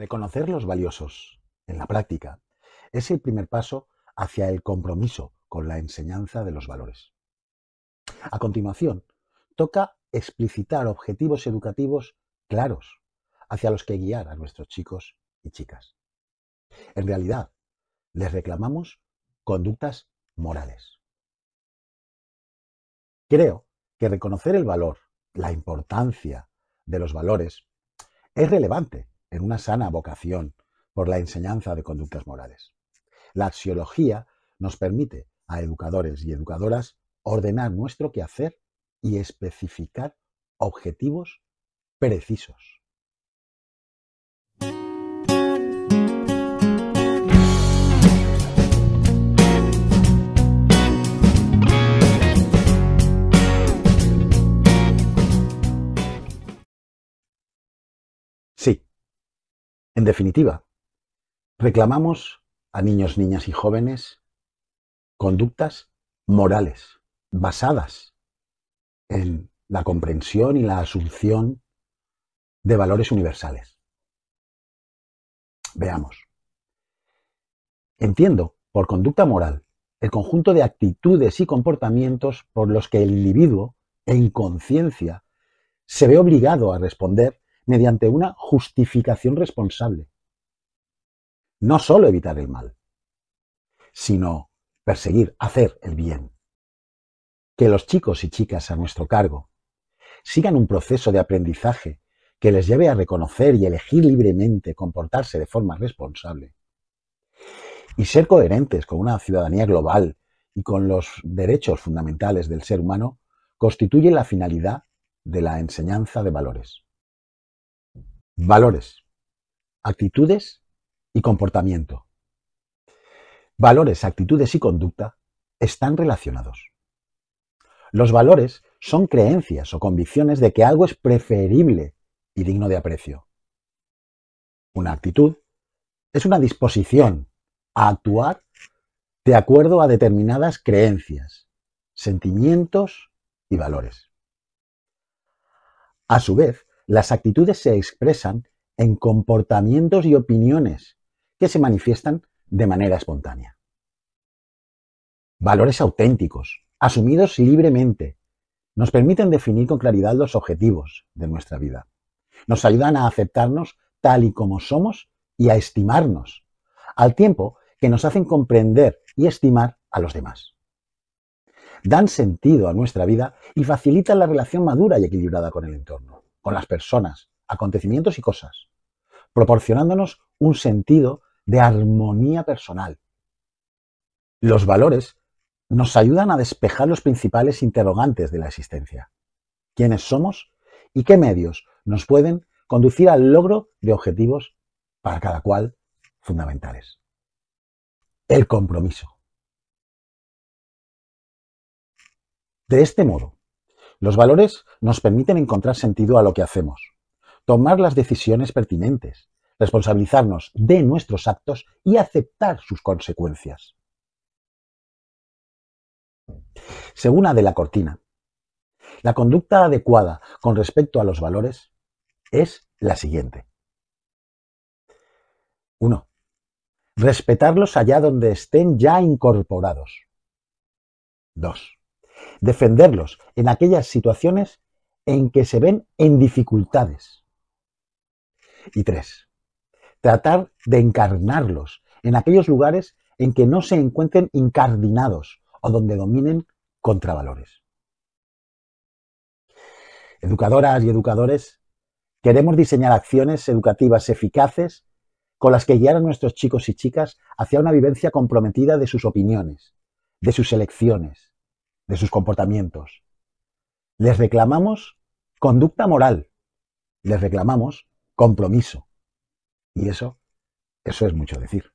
Reconocer los valiosos en la práctica es el primer paso hacia el compromiso con la enseñanza de los valores. A continuación, toca explicitar objetivos educativos claros hacia los que guiar a nuestros chicos y chicas. En realidad, les reclamamos conductas morales. Creo que reconocer el valor, la importancia de los valores, es relevante en una sana vocación por la enseñanza de conductas morales. La axiología nos permite a educadores y educadoras ordenar nuestro quehacer y especificar objetivos precisos. En definitiva, reclamamos a niños, niñas y jóvenes conductas morales basadas en la comprensión y la asunción de valores universales. Veamos. Entiendo por conducta moral el conjunto de actitudes y comportamientos por los que el individuo, en conciencia, se ve obligado a responder mediante una justificación responsable. No solo evitar el mal, sino perseguir, hacer el bien. Que los chicos y chicas a nuestro cargo sigan un proceso de aprendizaje que les lleve a reconocer y elegir libremente comportarse de forma responsable. Y ser coherentes con una ciudadanía global y con los derechos fundamentales del ser humano constituye la finalidad de la enseñanza de valores valores, actitudes y comportamiento. Valores, actitudes y conducta están relacionados. Los valores son creencias o convicciones de que algo es preferible y digno de aprecio. Una actitud es una disposición a actuar de acuerdo a determinadas creencias, sentimientos y valores. A su vez, las actitudes se expresan en comportamientos y opiniones que se manifiestan de manera espontánea. Valores auténticos, asumidos libremente, nos permiten definir con claridad los objetivos de nuestra vida. Nos ayudan a aceptarnos tal y como somos y a estimarnos, al tiempo que nos hacen comprender y estimar a los demás. Dan sentido a nuestra vida y facilitan la relación madura y equilibrada con el entorno con las personas, acontecimientos y cosas, proporcionándonos un sentido de armonía personal. Los valores nos ayudan a despejar los principales interrogantes de la existencia. ¿Quiénes somos y qué medios nos pueden conducir al logro de objetivos para cada cual fundamentales? El compromiso. De este modo, los valores nos permiten encontrar sentido a lo que hacemos, tomar las decisiones pertinentes, responsabilizarnos de nuestros actos y aceptar sus consecuencias. Según la Cortina, la conducta adecuada con respecto a los valores es la siguiente. 1. Respetarlos allá donde estén ya incorporados. 2 defenderlos en aquellas situaciones en que se ven en dificultades. Y tres, tratar de encarnarlos en aquellos lugares en que no se encuentren incardinados o donde dominen contravalores. Educadoras y educadores, queremos diseñar acciones educativas eficaces con las que guiar a nuestros chicos y chicas hacia una vivencia comprometida de sus opiniones, de sus elecciones, de sus comportamientos. Les reclamamos conducta moral, les reclamamos compromiso. Y eso, eso es mucho decir.